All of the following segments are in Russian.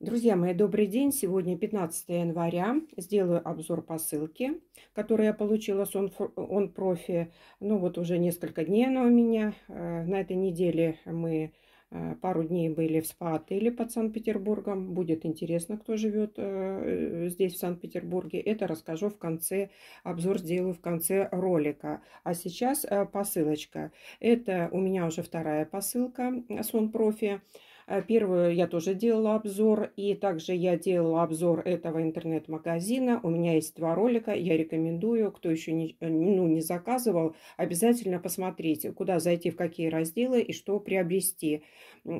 Друзья мои, добрый день! Сегодня 15 января. Сделаю обзор посылки, которую я получила с профи Ну вот уже несколько дней она у меня. Э, на этой неделе мы э, пару дней были в спа-отеле под Санкт-Петербургом. Будет интересно, кто живет э, здесь, в Санкт-Петербурге. Это расскажу в конце, обзор сделаю в конце ролика. А сейчас посылочка. Это у меня уже вторая посылка с профи Э, первую я тоже делала обзор, и также я делала обзор этого интернет-магазина. У меня есть два ролика, я рекомендую, кто еще не, э, ну, не заказывал, обязательно посмотрите, куда зайти, в какие разделы и что приобрести.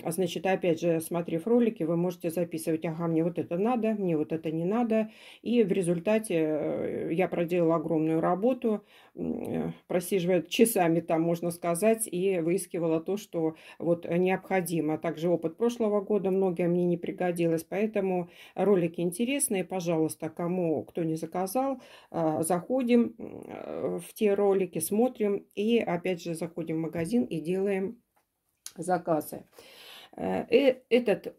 А значит, опять же, смотрев ролики, вы можете записывать, ага, мне вот это надо, мне вот это не надо. И в результате э, я проделала огромную работу, Э, просиживает часами там, можно сказать, и выискивала то, что вот э, необходимо. Также опыт прошлого года многое мне не пригодилось, поэтому ролики интересные. Пожалуйста, кому, кто не заказал, а, заходим э, в те ролики, смотрим и опять же заходим в магазин и делаем заказы. Этот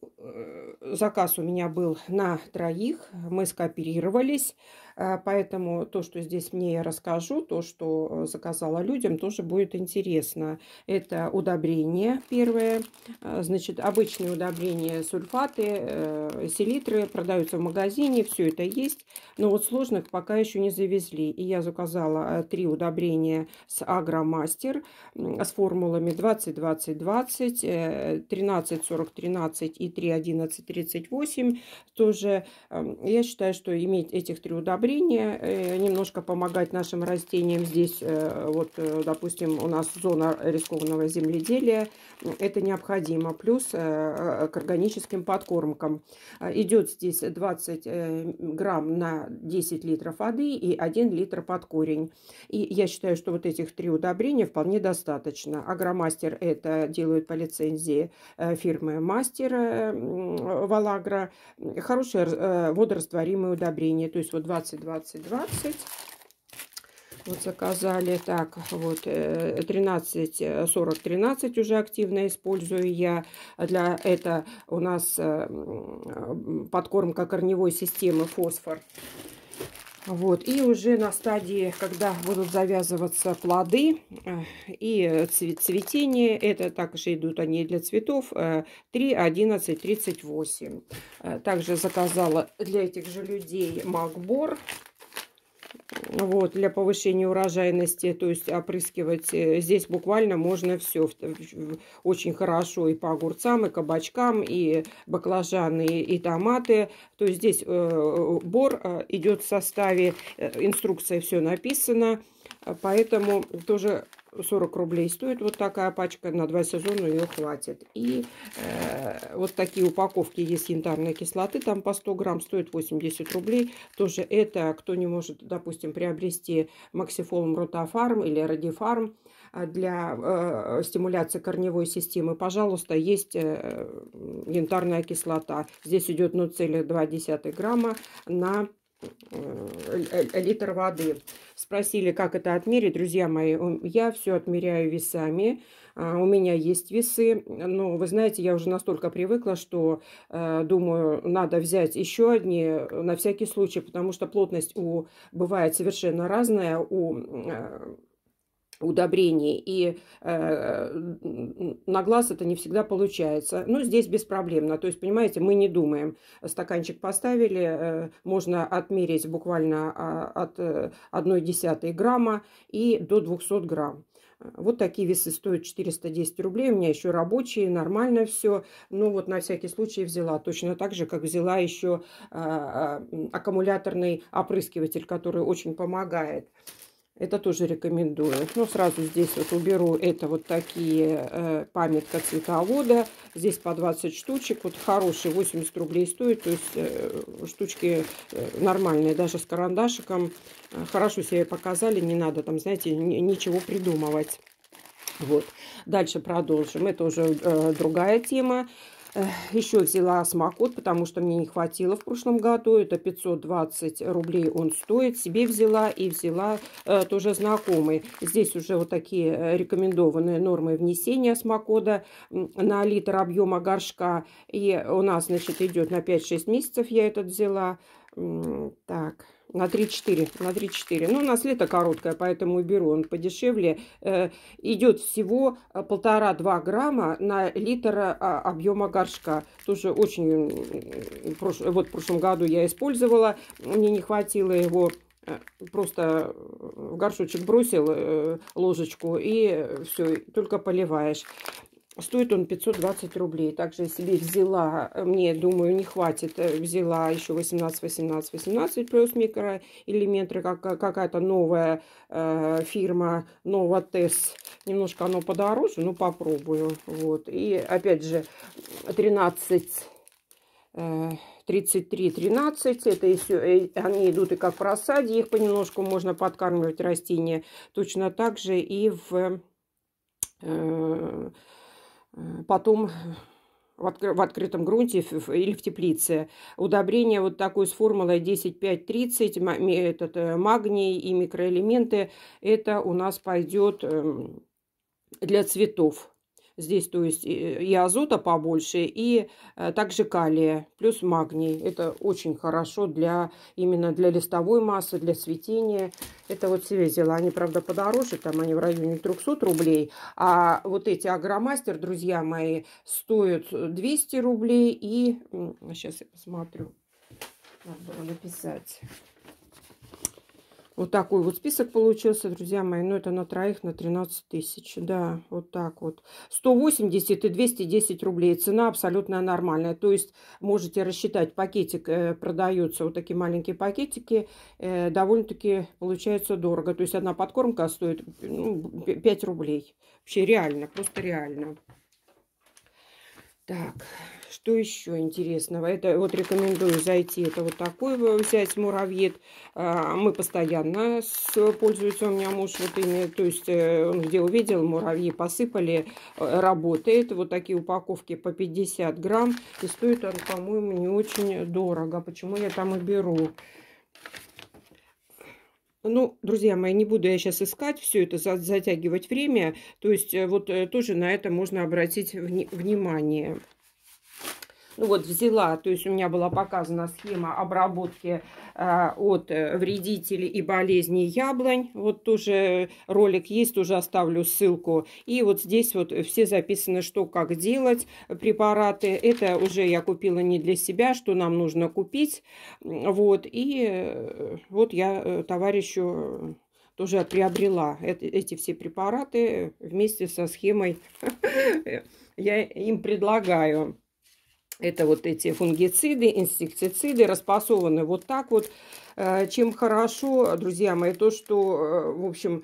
заказ у меня был на троих, мы скооперировались, а, поэтому то, что здесь мне я расскажу, то, что э, заказала людям, тоже будет интересно. Это удобрение первое. А, значит, обычные удобрения, сульфаты, э, селитры продаются в магазине, все это есть. Но вот сложных пока еще не завезли. И я заказала э, три удобрения с Агромастер с формулами 20-20-20, 13-40-13 и 3-11-38. Тоже эм, я считаю, что иметь этих три удобрения удобрения, э, немножко помогать нашим растениям. Здесь, э, вот, э, допустим, у нас зона рискованного земледелия. Это необходимо. Плюс к органическим подкормкам. Идет здесь 20 грамм на 10 литров воды и 1 литр под корень. И я считаю, что вот этих три удобрения вполне достаточно. Агромастер это делают по лицензии фирмы Мастер Валагра. Хорошие водорастворимые удобрения. То есть вот 20 20, 20. Вот заказали так, вот 13, 40, 13 уже активно использую я. Для это у нас э, э, подкормка корневой системы фосфор. Вот. И уже на стадии, когда будут завязываться плоды э, и цветение, это также идут они для цветов, 3, 11, 38. Также заказала для этих же людей макбор вот, для повышения урожайности, то есть опрыскивать. Э, здесь буквально можно все очень хорошо и по огурцам, и кабачкам, и баклажаны, и томаты. То есть здесь э, э, бор идет в составе, инструкция все написано. А поэтому тоже 40 рублей стоит вот такая пачка. На два сезона ее хватит. И э, вот такие упаковки есть янтарной кислоты. Там по 100 грамм стоит 80 рублей. Тоже это, кто не может, допустим, приобрести Максифолм Ротофарм или Радифарм для э, стимуляции корневой системы, пожалуйста, есть э, янтарная кислота. Здесь идет 0,2 грамма на Э, литр воды. Спросили, как это отмерить. Друзья мои, я все отмеряю весами. А, у меня есть весы, но ну, вы знаете, я уже настолько привыкла, что э, думаю, надо взять еще одни э, на всякий случай, потому что плотность у бывает совершенно разная у удобрений, и э, на глаз это не всегда получается. Но ну, здесь беспроблемно, ну, то есть, понимаете, мы не думаем. Стаканчик поставили, э, можно отмерить буквально а, от э, одной десятой грамма и до 200 грамм. Вот такие весы стоят 410 рублей. У меня еще рабочие, нормально все. Но ну, вот на всякий случай взяла. Точно так же, как взяла еще а, а, аккумуляторный опрыскиватель, который очень помогает. Это тоже рекомендую. Ну, сразу здесь вот уберу. Это вот такие э, памятка цветовода. Здесь по 20 штучек. Вот хорошие, 80 рублей стоит. То есть э, штучки э, нормальные, даже с карандашиком. Э, хорошо себе показали. Не надо там, знаете, ничего придумывать. Вот. Дальше продолжим. Это уже э, другая тема. Еще взяла смокот, потому что мне не хватило в прошлом году. Это 520 рублей он стоит. Себе взяла и взяла э, тоже знакомый. Здесь уже вот такие э, рекомендованные нормы внесения смокода на литр объема горшка. И у нас, значит, идет на 5-6 месяцев я этот взяла. Так, на 3-4, на 3-4. Ну, у нас лето короткое, поэтому беру, он подешевле. Э, Идет всего э, полтора-два грамма на литр э, объема горшка. Тоже очень, вот в прошлом году я использовала, мне не хватило его просто в горшочек бросил ложечку и все, только поливаешь. Стоит он 520 рублей. Также я себе взяла, э, мне, думаю, не хватит, э, взяла еще 18, 18, 18 плюс микроэлементы, как, э, какая-то новая э, фирма, Новотес. Немножко оно подороже, но попробую. Вот. И опять же 13... 33, 13. Это еще, они идут и как в рассаде, их понемножку можно подкармливать растения. Точно так же и в... Э, потом в открытом грунте или в теплице. Удобрение вот такое с формулой 10-5-30, этот э, магний и микроэлементы, это у нас пойдет эм, для цветов. Здесь, то есть, и азота побольше, и э, также калия, плюс магний. Это очень хорошо для именно для листовой массы, для цветения. Это вот себе взяла. Они, правда, подороже, там они в районе 300 рублей. А вот эти агромастер, друзья мои, стоят 200 рублей. И сейчас я посмотрю. Надо было написать. Вот такой вот список получился, друзья мои. Ну, это на троих на 13 тысяч. Да, вот так вот. 180 и 210 рублей. Цена абсолютно нормальная. То есть можете рассчитать, пакетик э, продается, вот такие маленькие пакетики, э, довольно-таки получается дорого. То есть одна подкормка стоит ну, 5 рублей. Вообще реально, просто реально. Так, что еще интересного? Это вот рекомендую зайти. Это вот такой взять муравьед. А, мы постоянно пользуемся. У меня муж вот ими, то есть э, он где увидел, муравьи посыпали, э, работает. Вот такие упаковки по 50 грамм. И стоит он, по-моему, не очень дорого. Почему я там и беру? Ну, друзья мои, не буду я сейчас искать все это, затягивать время. То есть э, вот э, тоже на это можно обратить внимание. Ну вот взяла, то есть у меня была показана схема обработки э, от э, вредителей и болезней яблонь. Вот тоже ролик есть, тоже оставлю ссылку. И вот здесь вот все записаны, что как делать препараты. Это уже я купила не для себя, что нам нужно купить. Вот, и э, вот я э, товарищу тоже приобрела эти все препараты вместе со схемой. Я им предлагаю. Это вот эти фунгициды, инсектициды, распасованы вот так вот. Э, чем хорошо, друзья мои, то, что, э, в общем,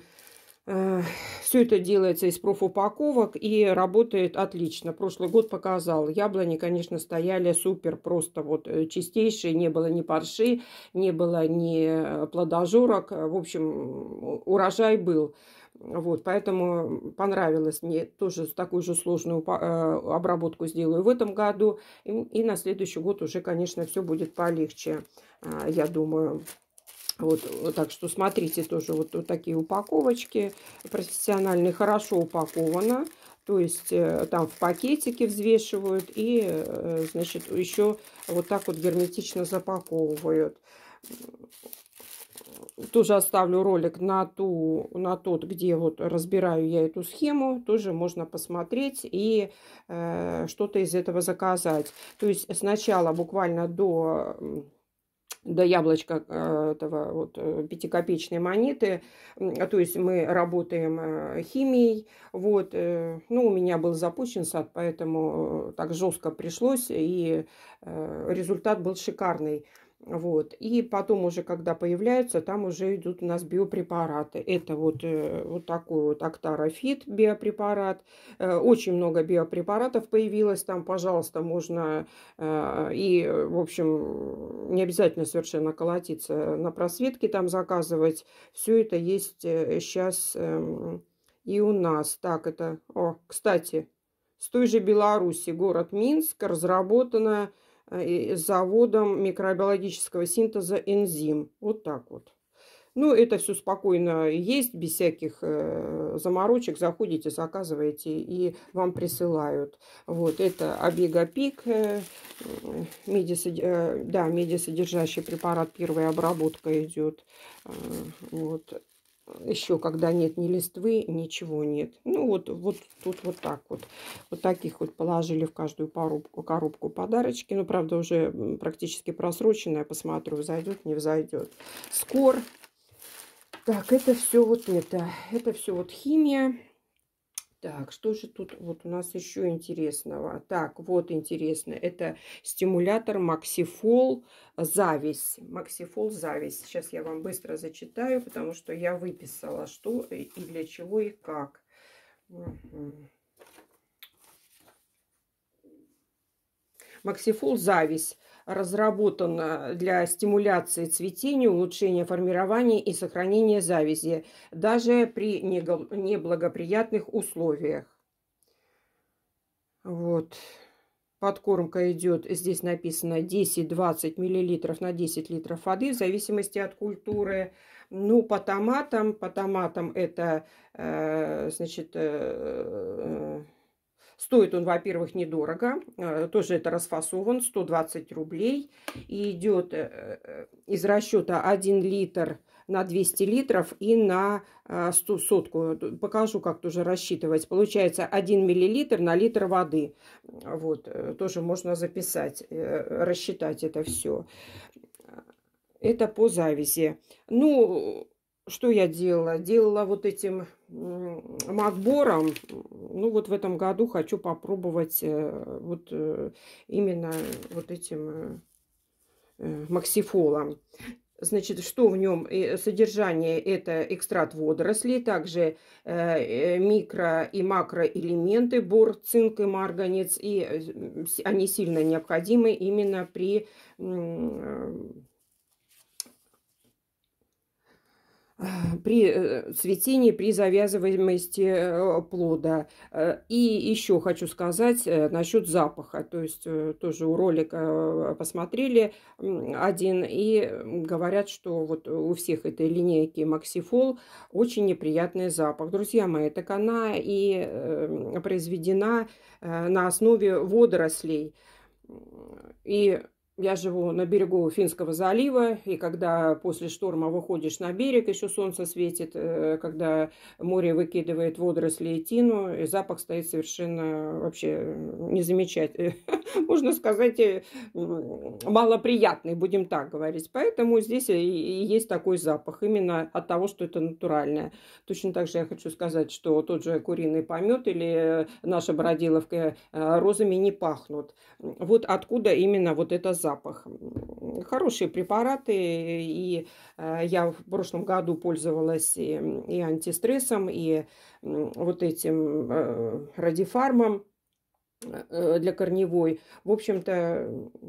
э, все это делается из профупаковок и работает отлично. Прошлый год показал. Яблони, конечно, стояли супер, просто вот чистейшие. Не было ни парши, не было ни плодожорок. В общем, урожай был. Вот, поэтому понравилось мне. Тоже такую же сложную э, обработку сделаю в этом году. И, на следующий год уже, конечно, все будет полегче, э, я думаю. Вот, э, так что смотрите тоже вот, вот такие упаковочки. Профессиональные, хорошо упаковано. То есть там в пакетике взвешивают и, значит, еще вот так вот герметично запаковывают. Тоже оставлю ролик на, ту, на тот, где вот разбираю я эту схему. Тоже можно посмотреть и э, что-то из этого заказать. То есть сначала буквально до, до яблочка э, этого вот э, пятикопеечной монеты. То есть мы работаем э, химией. Вот, ну, у меня был запущен сад, поэтому так жестко пришлось. И результат был шикарный. Вот. И потом уже, когда появляются, там уже идут у нас биопрепараты. Это вот, э, вот такой вот Актарофит биопрепарат. Э, очень много биопрепаратов появилось там, пожалуйста, можно э, и, в общем, не обязательно совершенно колотиться на просветке там заказывать. Все это есть сейчас эм, и у нас. Так, это, о, кстати, с той же Беларуси, город Минск, разработанная Э, заводом микробиологического синтеза энзим. Вот так вот. Ну, это все спокойно есть, без всяких э, заморочек. Заходите, заказываете и вам присылают. Вот, это обегапик, э, э медисодержащий, да, медисодержащий препарат, первая обработка идет. вот еще когда нет ни листвы, ничего нет. Ну вот, вот тут вот так вот. Вот таких вот положили в каждую коробку, коробку подарочки. Ну, правда, уже практически просроченная. Посмотрю, зайдет, не взойдет. Скор. Так, это все вот это. Это все вот химия. Так, что же тут вот у нас еще интересного? Так, вот интересно. Это стимулятор Максифол Зависть. Максифол Зависть. Сейчас я вам быстро зачитаю, потому что я выписала, что и для чего и как. Угу. Максифол Зависть разработана для стимуляции цветения, улучшения формирования и сохранения завязи, даже при неблагоприятных условиях. Вот. Подкормка идет, здесь написано 10-20 мл на 10 литров воды, в зависимости от культуры. Ну, по томатам, по томатам это, э, значит, э, э Стоит он, во-первых, недорого. Э, тоже это расфасован, 120 рублей. И идет э, э, из расчета 1 литр на 200 литров и на 100 сотку. Покажу, как тоже рассчитывать. Получается 1 миллилитр на литр воды. Вот, тоже можно записать, рассчитать это все. Это по зависи. Ну, что я делала? Делала вот этим макбором. Ну, вот в этом году хочу попробовать э, вот э, именно вот этим э, максифолом. Значит, что в нем содержание? Это экстракт водорослей, также микро и макроэлементы, бор, цинк и марганец. И они сильно необходимы именно при при э, цветении, при завязываемости э, плода. Э, и еще хочу сказать насчет запаха. То есть тоже у ролика посмотрели один и говорят, что вот у всех этой линейки Максифол очень неприятный запах. Друзья мои, так она и произведена на основе водорослей. И я живу на берегу Финского залива, и когда после шторма выходишь на берег, еще солнце светит, э, когда море выкидывает водоросли и тину, и запах стоит совершенно вообще э, не замечать. Можно сказать, э, малоприятный, будем так говорить. Поэтому здесь и есть такой запах, именно от того, что это натуральное. Точно так же я хочу сказать, что тот же куриный помет или наша бородиловка розами не пахнут. Вот откуда именно вот это запах запах. Хорошие препараты, и э, я в прошлом году пользовалась и, и антистрессом, и вот этим э, радифармом э, для корневой. В общем-то,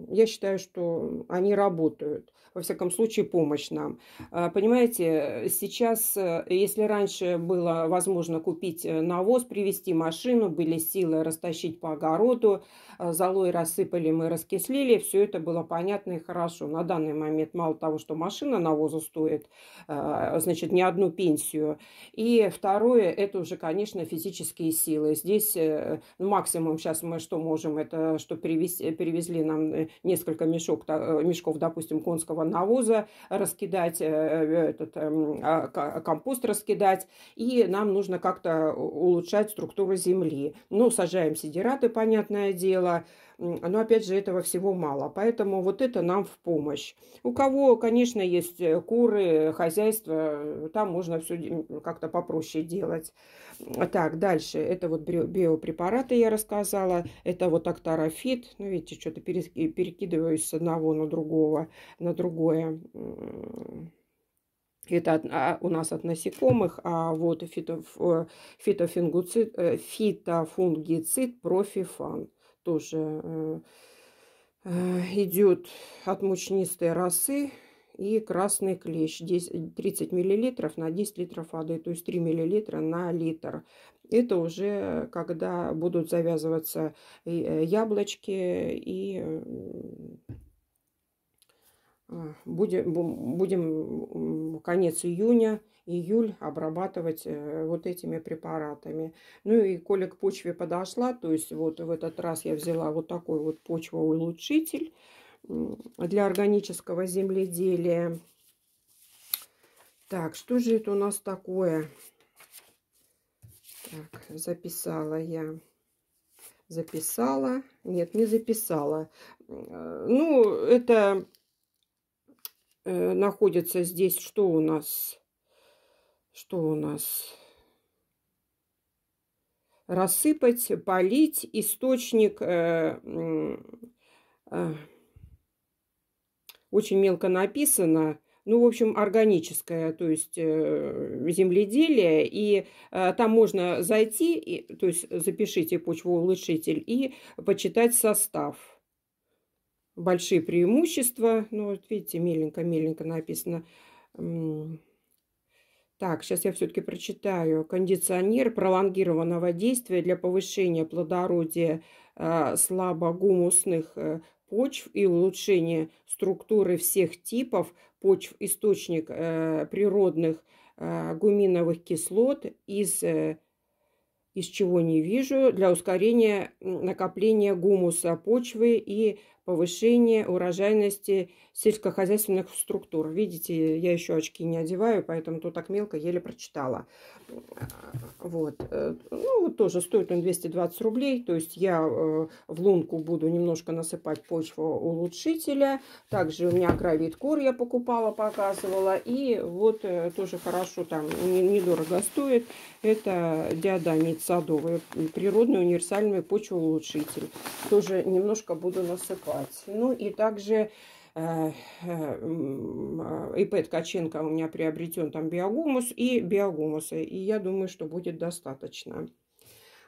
я считаю, что они работают во всяком случае, помощь нам. А, понимаете, э, сейчас, э, если раньше было возможно купить э, навоз, привезти машину, были силы растащить по огороду, золой рассыпали, мы раскислили, все это было понятно и хорошо. На данный момент мало того, что машина навоза стоит, а, значит, не одну пенсию. И второе, это уже, конечно, физические силы. Здесь максимум сейчас мы что можем, это что перевез, перевезли нам несколько мешок, мешков, допустим, конского навоза раскидать, э, э, этот эм, а, компост раскидать, и нам нужно как-то улучшать структуру земли. Ну, сажаем сидираты, понятное дело, но опять же этого всего мало, поэтому вот это нам в помощь. У кого, конечно, есть э, куры, хозяйство, э, там можно все как-то попроще делать. Так, дальше, это вот биопрепараты я рассказала, это вот актарофит, ну видите, что-то перекидываюсь с одного на другого, на другое. Это а, у нас от насекомых, а вот фитоф, э, фитофунгицид, фитофунгицид профифан тоже э, э, идет от мучнистой росы и красный клещ 10, 30 миллилитров на 10 литров воды, то есть 3 миллилитра на литр. Это уже когда будут завязываться э, яблочки и а, будем, будем конец июня июль обрабатывать э, вот этими препаратами. Ну и коли к почве подошла, то есть вот в этот раз я взяла вот такой вот почвоулучшитель для органического земледелия. Так, что же это у нас такое? Так, записала я. Записала. Нет, не записала. Э, ну, это э, находится здесь что у нас? Что у нас? Рассыпать, полить, источник... Э, э, очень мелко написано ну, в общем, органическое, то есть э, земледелие, и э, там можно зайти, и, то есть запишите почвоулучшитель и почитать состав. Большие преимущества, ну, вот видите, меленько-меленько написано, так, сейчас я все-таки прочитаю. Кондиционер пролонгированного действия для повышения плодородия э, слабогумусных э, почв и улучшения структуры всех типов почв источник э, природных э, гуминовых кислот из э, из чего не вижу, для ускорения накопления гумуса почвы и повышение урожайности сельскохозяйственных структур. Видите, я еще очки не одеваю, поэтому тут так мелко еле прочитала. Вот. Э, ну, вот тоже стоит он 220 рублей. То есть я э, в лунку буду немножко насыпать почву улучшителя. Также у меня гравит кор я покупала, показывала. И вот э, тоже хорошо там, недорого стоит. Это диадонит садовый, природный универсальный почвоулучшитель. Тоже немножко буду насыпать покупать. Ну и также э, э, э, ИП Ткаченко у меня приобретен там биогумус и биогумусы. И я думаю, что будет достаточно.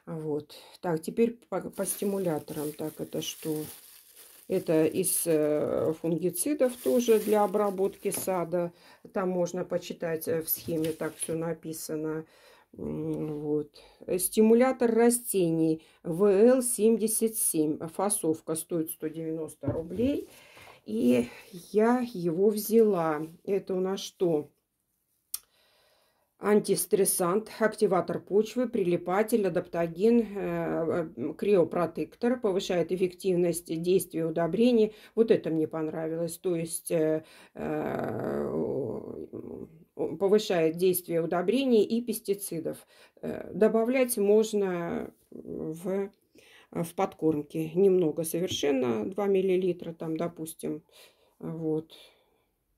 Вот. Так, теперь по, по стимуляторам. Так, это что? Это из фунгицидов тоже для обработки сада. Там можно почитать в схеме, так все написано. Вот. Э, стимулятор растений ВЛ-77. Фасовка стоит 190 рублей. И я его взяла. Это у нас что? антистрессант, активатор почвы, прилипатель, адаптоген, э, э, криопротектор, повышает эффективность действия удобрений. Вот это мне понравилось. То есть повышает действие удобрений и пестицидов. Э, добавлять можно в, э, в подкормке немного совершенно, 2 мл там, допустим. Вот.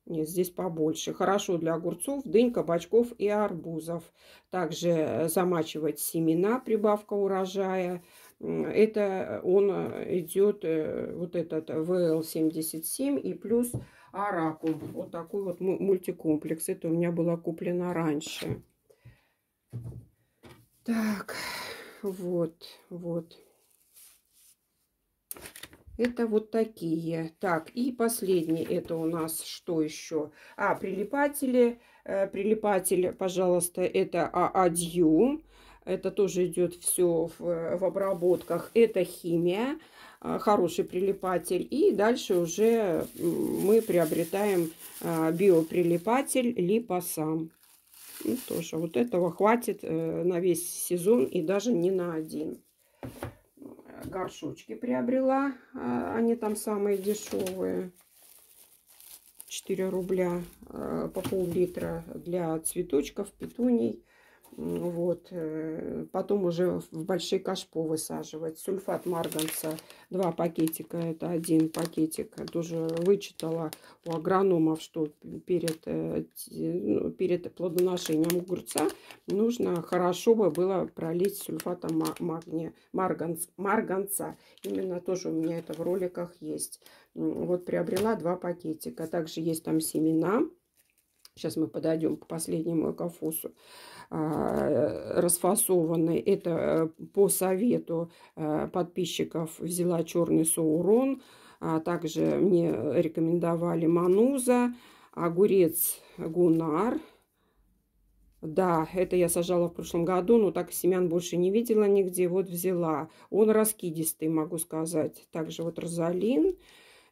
Нет, здесь побольше. Хорошо для огурцов, дынь, кабачков и арбузов. Также э, замачивать семена, прибавка урожая – это он э, идет, э, вот этот ВЛ-77 и плюс Араку. Вот такой вот мультикомплекс. Это у меня была куплена раньше. Так, вот, вот. Это вот такие. Так, и последний. Это у нас что еще? А, прилипатели. Э, прилипатель, пожалуйста, это Адью. Это тоже идет все в, э, в обработках. Это химия, э, хороший прилипатель. И дальше уже мы приобретаем э, биоприлипатель липосам. Ну, тоже вот этого хватит на весь сезон и даже не на один. Горшочки приобрела. А, они там самые дешевые. 4 рубля по пол-литра для цветочков, петуний. Вот. Э, потом уже в большие кашпо высаживать. Сульфат марганца два пакетика. Это один пакетик. Тоже вычитала у агрономов, что перед, э, ну, перед плодоношением огурца нужно хорошо бы было пролить сульфатом магния, марганц, марганца. Именно тоже у меня это в роликах есть. Вот приобрела два пакетика. Также есть там семена. Сейчас мы подойдем к последнему кафусу а, расфасованы. Это э, по совету э, подписчиков взяла черный саурон а также мне рекомендовали мануза, огурец гунар. Да, это я сажала в прошлом году, но так семян больше не видела нигде. Вот взяла. Он раскидистый, могу сказать. Также вот розалин.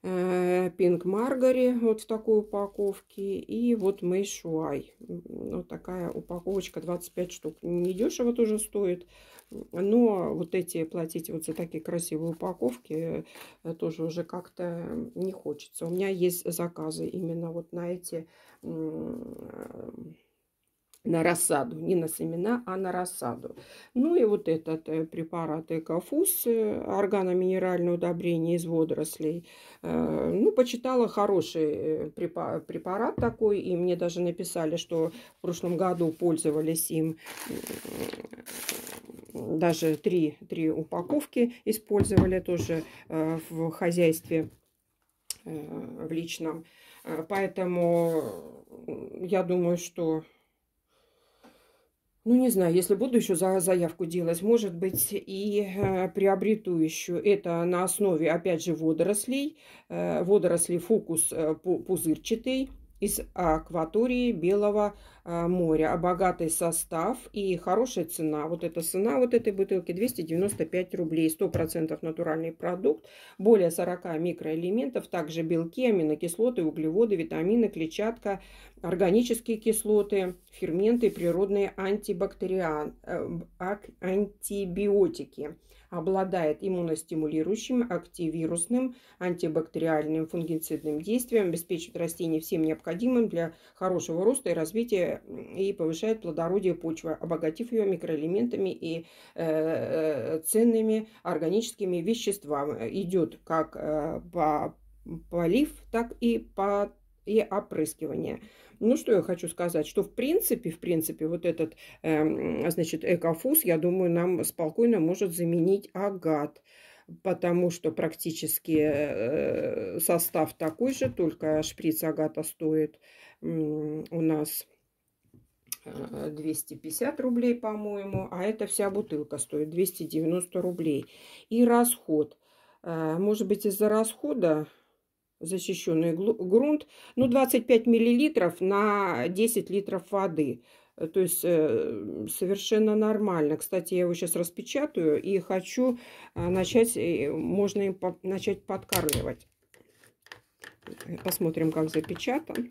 Pink э, Margaret вот в такой упаковке и вот Мэйшуай. Вот такая упаковочка, 25 штук. Недешево тоже стоит, но вот эти платить вот за такие красивые упаковки э, тоже уже как-то не хочется. У меня есть заказы именно вот на эти на рассаду, не на семена, а на рассаду. Ну и вот этот э, препарат Экофуз, э, органоминеральное удобрение из водорослей, э, ну, почитала хороший препарат такой, и мне даже написали, что в прошлом году пользовались им даже три, три упаковки использовали тоже в хозяйстве, в личном. Поэтому я думаю, что ну, не знаю, если буду еще за заявку делать, может быть, и э, приобрету еще. Это на основе, опять же, водорослей. Э, водоросли фокус э, пузырчатый из акватории белого Э, моря, а богатый состав и хорошая цена. Вот эта цена вот этой бутылки 295 рублей, 100% натуральный продукт, более 40 микроэлементов, также белки, аминокислоты, углеводы, витамины, клетчатка, органические кислоты, ферменты, природные антибактериан, э, антибиотики обладает иммуностимулирующим, активирусным, антибактериальным, фунгицидным действием, обеспечивает растения всем необходимым для хорошего роста и развития и повышает плодородие почвы, обогатив ее микроэлементами и э, э, ценными органическими веществами. Идет как э, по полив, так и по и опрыскивание. Ну, что я хочу сказать, что в принципе, в принципе, вот этот, э, значит, экофуз, я думаю, нам спокойно может заменить агат, потому что практически э, состав такой же, только шприц агата стоит э, у нас 250 рублей, по-моему, а эта вся бутылка стоит 290 рублей. И расход. Э, может быть, из-за расхода защищенный грунт, ну, 25 миллилитров на 10 литров воды. Э, то есть э, совершенно нормально. Кстати, я его сейчас распечатаю и хочу начать, можно им начать подкармливать. Посмотрим, как запечатан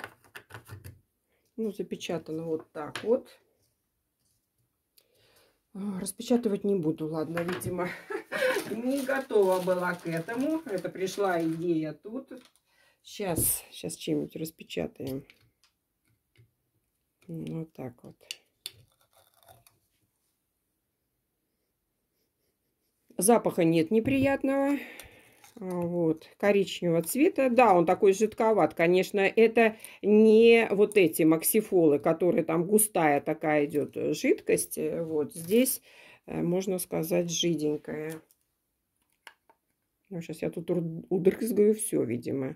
ну, запечатано вот так вот. А, распечатывать не буду, ладно, видимо. Не готова была к этому. Это пришла идея тут. Сейчас, сейчас чем-нибудь распечатаем. Вот так вот. Запаха нет неприятного вот, коричневого цвета. Да, он такой жидковат, конечно, это не вот эти максифолы, которые там густая такая идет э, жидкость. Э, вот здесь, э, можно сказать, жиденькая. Ну, сейчас я тут удрызгаю все, видимо.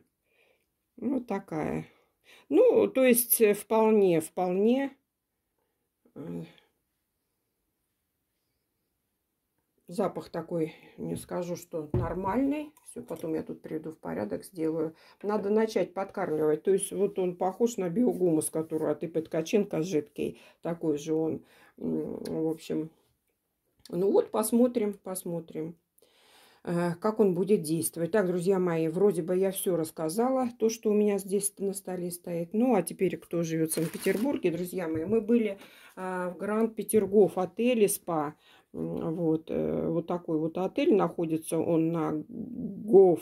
Вот такая. Ну, то есть вполне, вполне Запах такой, не скажу, что нормальный. Все, потом я тут приведу в порядок, сделаю. Надо начать подкармливать. То есть вот он похож на биогумус, который от а подкачинка жидкий. Такой же он, в общем. Ну вот, посмотрим, посмотрим э, как он будет действовать. Так, друзья мои, вроде бы я все рассказала, то, что у меня здесь на столе стоит. Ну, а теперь, кто живет в Санкт-Петербурге, друзья мои, мы были э, в Гранд-Петергоф отеле СПА. Вот, э, вот такой вот отель находится он на Гоф.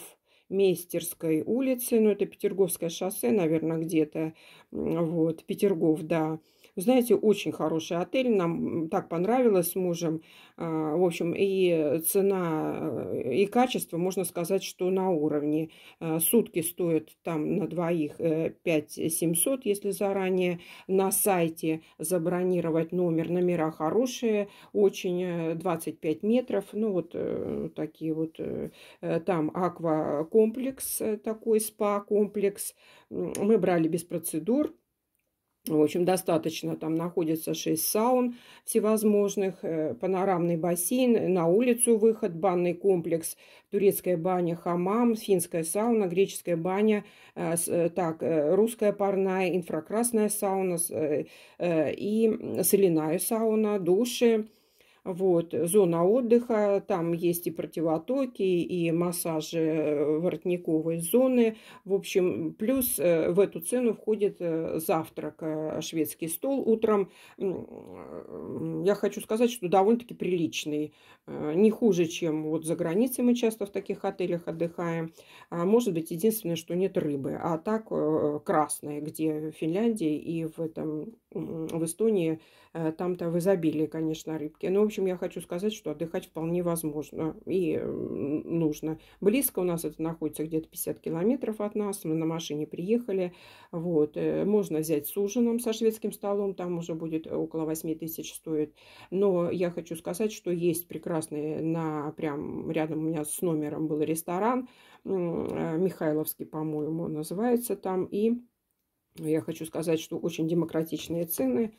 Мейстерской улице, ну это Петергофское шоссе, наверное, где-то, вот, Петергоф, да, знаете, очень хороший отель, нам так понравилось с мужем. А, в общем, и цена, э, и качество, можно сказать, что на уровне. А, сутки стоят там на двоих 5700, э, если заранее на сайте забронировать номер. Номера хорошие, очень 25 э, метров. Ну, вот такие вот там аквакомплекс такой, спа-комплекс. Мы брали без процедур в общем, достаточно. Там находится 6 саун всевозможных, э, панорамный бассейн, на улицу выход, банный комплекс, турецкая баня, хамам, финская сауна, греческая баня, э, э, так, русская парная, инфракрасная сауна и соляная сауна, души, вот, зона отдыха, там есть и противотоки, и массажи э, воротниковой зоны. В общем, плюс э, в эту цену входит э, завтрак, шведский стол утром. Я хочу сказать, что довольно-таки приличный. Не хуже, чем вот за границей мы часто в таких отелях отдыхаем. А может быть, единственное, что нет рыбы. А так красное, где в Финляндии и в этом в Эстонии э, там-то в изобилии, конечно, рыбки. Но, ну, в общем, я хочу сказать, что отдыхать вполне возможно и нужно. Близко у нас это находится где-то 50 километров от нас. Мы на машине приехали. Вот. Э, можно взять с ужином, со шведским столом. Там уже будет э, около 8 тысяч стоит. Но я хочу сказать, что есть прекрасный на прям рядом у меня с номером был ресторан. Михайловский, по-моему, называется там. И я хочу сказать, что очень демократичные цены.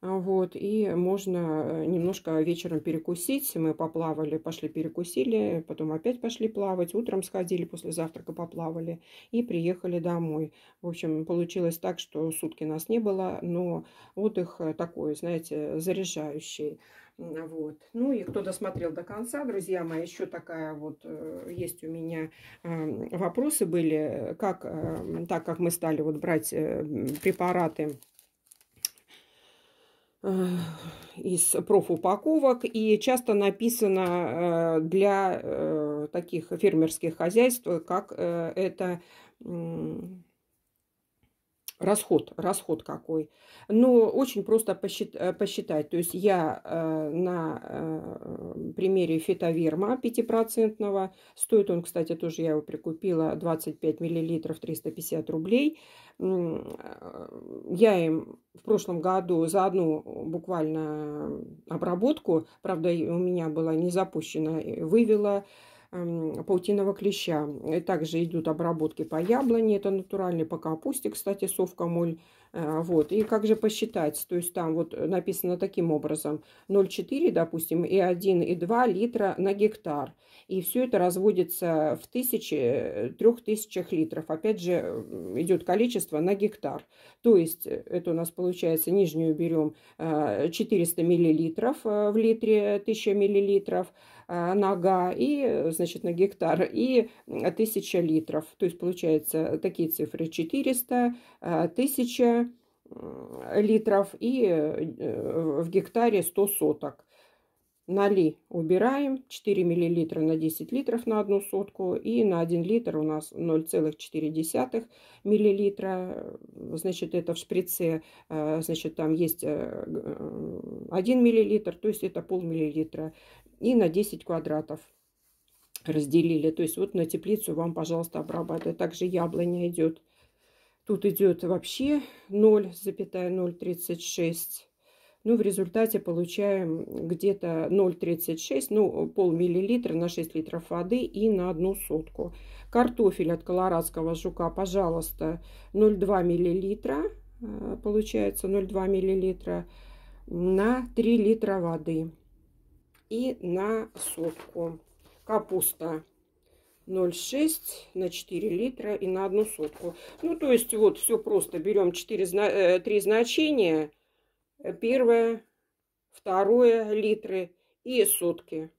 Вот, и можно э, немножко вечером перекусить. Мы поплавали, пошли перекусили, потом опять пошли плавать. Утром сходили, после завтрака поплавали и приехали домой. В общем, получилось так, что сутки нас не было, но отдых э, такой, знаете, заряжающий. Вот. Ну и кто досмотрел до конца, друзья мои, еще такая вот э, есть у меня эм, вопросы были, как, эм, так как мы стали вот брать препараты Э, из профупаковок и часто написано э, для э, таких фермерских хозяйств, как это расход, расход какой. Но очень просто э, посчитать. То есть я э, на э, примере фитоверма 5%, стоит он, кстати, тоже я его прикупила, 25 мл 350 рублей. Я им в прошлом году за одну буквально обработку, правда, у меня была не запущена, вывела Эм, паутиного клеща. И также идут обработки по яблоне, это натуральный, по капусте, кстати, совка моль а, вот. И как же посчитать? То есть там вот написано таким образом 0,4, допустим, и 1, и 2 литра на гектар. И все это разводится в тысячи, трех тысячах литров. Опять же, идет количество на гектар. То есть э, это у нас получается, нижнюю берем 400 а, миллилитров э, в литре, 1000 миллилитров а, нога и, э, значит, на гектар и 1000 литров. То есть получается такие цифры 400, 1000 Э, литров и э, в гектаре 100 соток. Нали убираем 4 миллилитра на 10 литров на одну сотку и на 1 литр у нас 0,4 миллилитра. Значит, это в шприце, э, значит, там есть 1 миллилитр, то есть это пол миллилитра и на 10 квадратов разделили. То есть вот на теплицу вам, пожалуйста, обрабатывать. Также яблоня идет Тут идет вообще 0,036. Ну, в результате получаем где-то 0,36, ну, пол миллилитра на 6 литров воды и на одну сотку. Картофель от колорадского жука, пожалуйста, 0,2 миллилитра, э, получается 0,2 миллилитра на 3 литра воды и на сотку. Капуста 0,6 на 4 литра и на одну сотку. Ну, то есть, вот все просто. Берем 4, 3 значения. Первое, второе литры и сотки.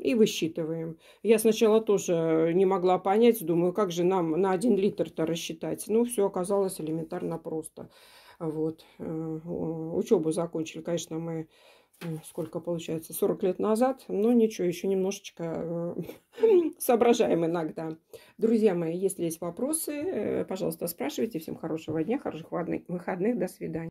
И высчитываем. Я сначала тоже не могла понять. Думаю, как же нам на 1 литр-то рассчитать. Ну, все оказалось элементарно просто. Вот. Э, Учебу закончили, конечно, мы сколько получается, 40 лет назад, но ничего, еще немножечко э, соображаем иногда. Друзья мои, если есть вопросы, э, пожалуйста, спрашивайте. Всем хорошего дня, хороших выходных, до свидания.